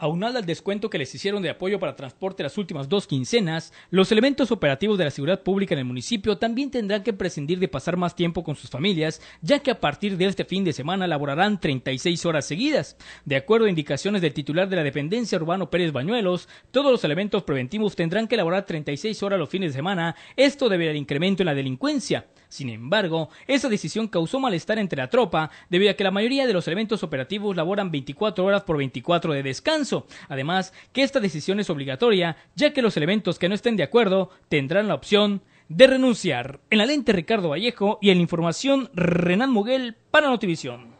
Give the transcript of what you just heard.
Aunado al descuento que les hicieron de apoyo para transporte las últimas dos quincenas, los elementos operativos de la seguridad pública en el municipio también tendrán que prescindir de pasar más tiempo con sus familias, ya que a partir de este fin de semana laborarán 36 horas seguidas. De acuerdo a indicaciones del titular de la dependencia Urbano Pérez Bañuelos, todos los elementos preventivos tendrán que laborar 36 horas los fines de semana. Esto debido al incremento en la delincuencia. Sin embargo, esa decisión causó malestar entre la tropa, debido a que la mayoría de los elementos operativos laboran 24 horas por 24 de descanso. Además, que esta decisión es obligatoria, ya que los elementos que no estén de acuerdo tendrán la opción de renunciar. En la lente Ricardo Vallejo y en la información Renan Muguel para Notivisión.